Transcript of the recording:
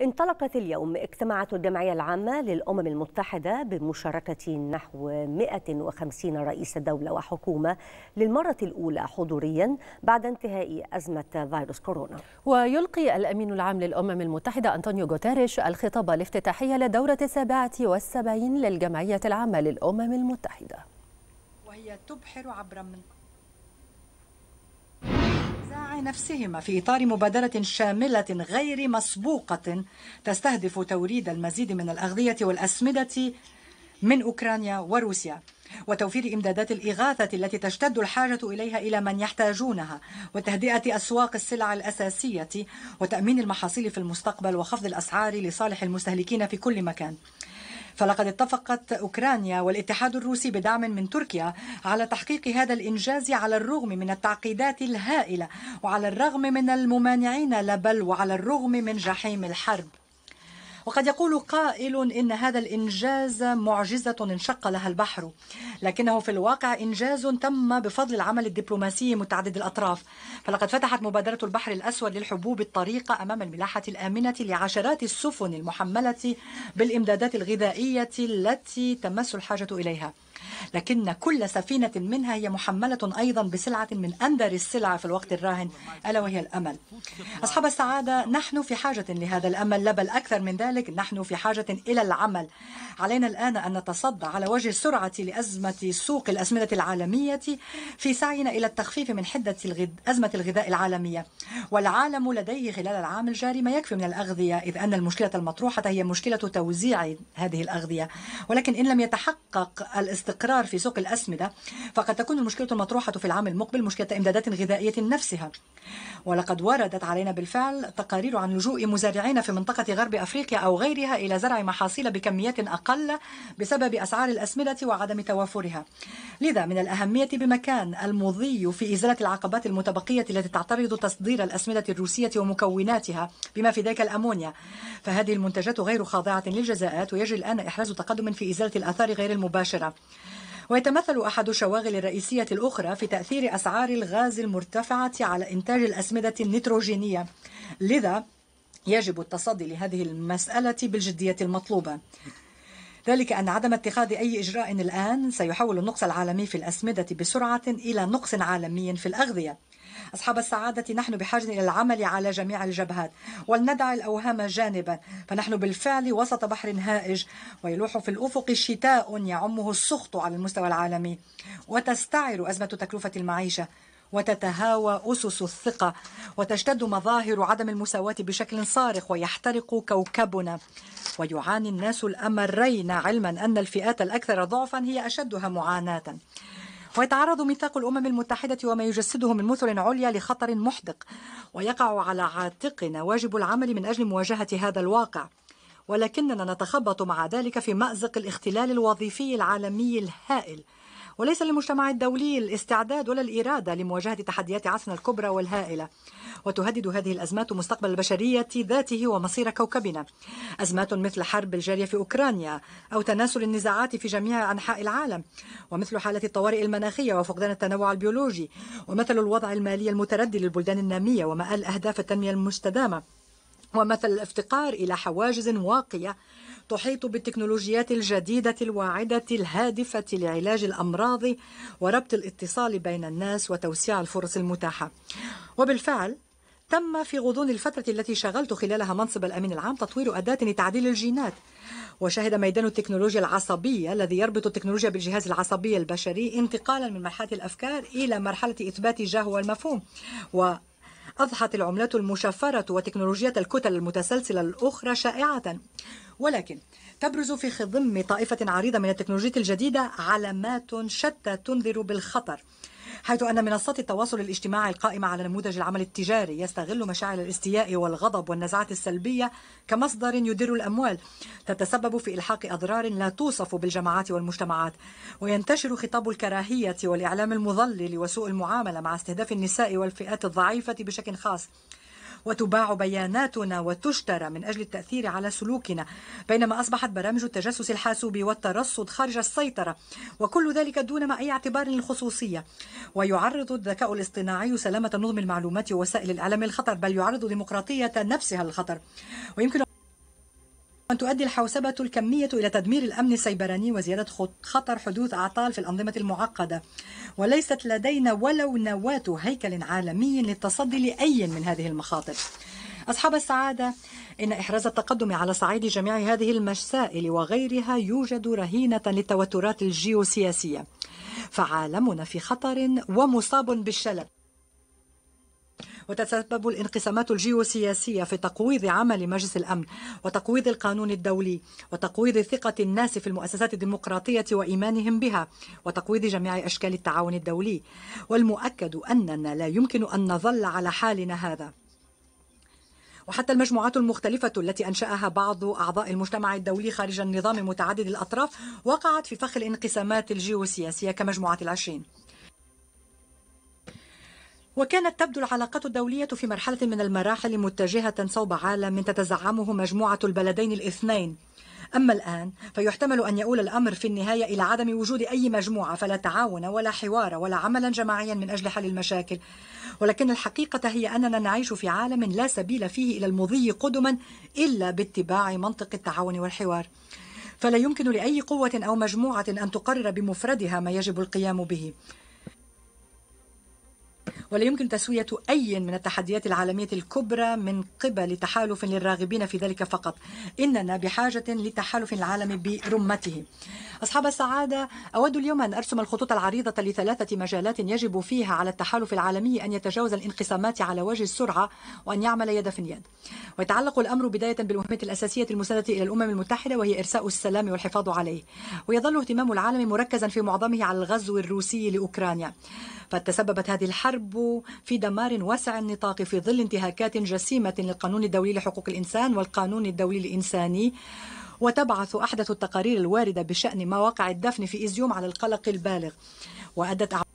انطلقت اليوم اجتماعات الجمعية العامة للأمم المتحدة بمشاركة نحو 150 رئيس دولة وحكومة للمرة الأولى حضوريا بعد انتهاء أزمة فيروس كورونا ويلقي الأمين العام للأمم المتحدة أنطونيو غوتاريش الخطاب الافتتاحي للدورة 77 للجمعية العامة للأمم المتحدة وهي تبحر عبر منطقة نفسهما في إطار مبادرة شاملة غير مسبوقة تستهدف توريد المزيد من الأغذية والأسمدة من أوكرانيا وروسيا وتوفير إمدادات الإغاثة التي تشتد الحاجة إليها إلى من يحتاجونها وتهدئة أسواق السلع الأساسية وتأمين المحاصيل في المستقبل وخفض الأسعار لصالح المستهلكين في كل مكان فلقد اتفقت أوكرانيا والاتحاد الروسي بدعم من تركيا على تحقيق هذا الإنجاز على الرغم من التعقيدات الهائلة وعلى الرغم من الممانعين لا بل وعلى الرغم من جحيم الحرب وقد يقول قائل إن هذا الإنجاز معجزة انشق لها البحر لكنه في الواقع إنجاز تم بفضل العمل الدبلوماسي متعدد الأطراف فلقد فتحت مبادرة البحر الأسود للحبوب الطريق أمام الملاحة الآمنة لعشرات السفن المحملة بالإمدادات الغذائية التي تمس الحاجة إليها لكن كل سفينة منها هي محملة أيضا بسلعة من أندر السلع في الوقت الراهن ألا وهي الأمل أصحاب السعادة نحن في حاجة لهذا الأمل لا بل أكثر من ذلك ذلك نحن في حاجة إلى العمل علينا الآن أن نتصدى على وجه السرعة لأزمة سوق الأسمدة العالمية في سعينا إلى التخفيف من حدة الغد... أزمة الغذاء العالمية والعالم لديه خلال العام الجاري ما يكفي من الأغذية إذ أن المشكلة المطروحة هي مشكلة توزيع هذه الأغذية ولكن إن لم يتحقق الاستقرار في سوق الأسمدة فقد تكون المشكلة المطروحة في العام المقبل مشكلة إمدادات غذائية نفسها ولقد وردت علينا بالفعل تقارير عن لجوء مزارعين في منطقة غرب أفريقيا أو غيرها إلى زرع محاصيل بكميات أقل بسبب أسعار الأسمدة وعدم توافرها لذا من الأهمية بمكان المضي في إزالة العقبات المتبقية التي تعترض تصدير الأسمدة الروسية ومكوناتها بما في ذلك الأمونيا فهذه المنتجات غير خاضعة للجزاءات ويجري الآن إحراز تقدم في إزالة الآثار غير المباشرة ويتمثل أحد الشواغل الرئيسية الأخرى في تأثير أسعار الغاز المرتفعة على إنتاج الأسمدة النيتروجينية لذا يجب التصدي لهذه المسألة بالجدية المطلوبة ذلك أن عدم اتخاذ أي إجراء الآن سيحول النقص العالمي في الأسمدة بسرعة إلى نقص عالمي في الأغذية أصحاب السعادة نحن بحاجة إلى العمل على جميع الجبهات ولندع الأوهام جانبا فنحن بالفعل وسط بحر هائج ويلوح في الأفق شتاء يعمه السخط على المستوى العالمي وتستعر أزمة تكلفة المعيشة وتتهاوى أسس الثقة وتشتد مظاهر عدم المساواة بشكل صارخ ويحترق كوكبنا ويعاني الناس الأمرين علما أن الفئات الأكثر ضعفا هي أشدها معاناة ويتعرض ميثاق الأمم المتحدة وما يجسده من مثل عليا لخطر محدق ويقع على عاتقنا واجب العمل من أجل مواجهة هذا الواقع ولكننا نتخبط مع ذلك في مأزق الاختلال الوظيفي العالمي الهائل وليس للمجتمع الدولي الاستعداد ولا الإرادة لمواجهة تحديات عصرنا الكبرى والهائلة وتهدد هذه الأزمات مستقبل البشرية ذاته ومصير كوكبنا أزمات مثل حرب الجارية في أوكرانيا أو تناسل النزاعات في جميع أنحاء العالم ومثل حالة الطوارئ المناخية وفقدان التنوع البيولوجي ومثل الوضع المالي المتردي للبلدان النامية ومآل أهداف التنمية المستدامة ومثل الافتقار إلى حواجز واقية تحيط بالتكنولوجيات الجديدة الواعدة الهادفة لعلاج الأمراض وربط الاتصال بين الناس وتوسيع الفرص المتاحة وبالفعل تم في غضون الفترة التي شغلت خلالها منصب الأمين العام تطوير أداة لتعديل الجينات وشهد ميدان التكنولوجيا العصبية الذي يربط التكنولوجيا بالجهاز العصبي البشري انتقالا من مرحلة الأفكار إلى مرحلة إثبات جاه والمفهوم و أضحت العملات المشفرة وتكنولوجية الكتل المتسلسلة الأخرى شائعة ولكن تبرز في خضم طائفة عريضة من التكنولوجيات الجديدة علامات شتى تنذر بالخطر حيث أن منصات التواصل الاجتماعي القائمة على نموذج العمل التجاري يستغل مشاعر الاستياء والغضب والنزعات السلبية كمصدر يدر الأموال تتسبب في إلحاق أضرار لا توصف بالجماعات والمجتمعات وينتشر خطاب الكراهية والإعلام المضلل وسوء المعاملة مع استهداف النساء والفئات الضعيفة بشكل خاص وتباع بياناتنا وتشترى من أجل التأثير على سلوكنا بينما أصبحت برامج التجسس الحاسوبي والترصد خارج السيطرة وكل ذلك دون ما أي اعتبار للخصوصية ويعرض الذكاء الاصطناعي سلامة نظم المعلومات ووسائل الإعلام للخطر بل يعرض ديمقراطية نفسها للخطر ويمكن أن تؤدي الحوسبة الكمية إلى تدمير الأمن السيبراني وزيادة خطر حدوث أعطال في الأنظمة المعقدة وليست لدينا ولو نواة هيكل عالمي للتصدي لأي من هذه المخاطر أصحاب السعادة إن إحراز التقدم على صعيد جميع هذه المسائل وغيرها يوجد رهينة للتوترات الجيوسياسية فعالمنا في خطر ومصاب بالشلل وتتسبب الانقسامات الجيوسياسية في تقويض عمل مجلس الأمن وتقويض القانون الدولي وتقويض ثقة الناس في المؤسسات الديمقراطية وإيمانهم بها وتقويض جميع أشكال التعاون الدولي والمؤكد أننا لا يمكن أن نظل على حالنا هذا وحتى المجموعات المختلفة التي أنشأها بعض أعضاء المجتمع الدولي خارج النظام متعدد الأطراف وقعت في فخ الانقسامات الجيوسياسية كمجموعة العشرين وكانت تبدو العلاقات الدولية في مرحلة من المراحل متجهة صوب عالم تتزعمه مجموعة البلدين الاثنين أما الآن فيحتمل أن يؤول الأمر في النهاية إلى عدم وجود أي مجموعة فلا تعاون ولا حوار ولا عملا جماعيا من أجل حل المشاكل ولكن الحقيقة هي أننا نعيش في عالم لا سبيل فيه إلى المضي قدما إلا باتباع منطق التعاون والحوار فلا يمكن لأي قوة أو مجموعة أن تقرر بمفردها ما يجب القيام به ولا يمكن تسوية أي من التحديات العالمية الكبرى من قبل تحالف للراغبين في ذلك فقط إننا بحاجة لتحالف العالم برمته أصحاب السعادة أود اليوم أن أرسم الخطوط العريضة لثلاثة مجالات يجب فيها على التحالف العالمي أن يتجاوز الانقسامات على وجه السرعة وأن يعمل يد في يد ويتعلق الأمر بداية بالمهمة الأساسية المسندة إلى الأمم المتحدة وهي إرساء السلام والحفاظ عليه ويظل اهتمام العالم مركزا في معظمه على الغزو الروسي لأوكرانيا فتسببت هذه الحرب الحرب في دمار واسع النطاق في ظل انتهاكات جسيمة للقانون الدولي لحقوق الإنسان والقانون الدولي الإنساني وتبعث أحدث التقارير الواردة بشأن مواقع الدفن في إيزيوم على القلق البالغ وأدت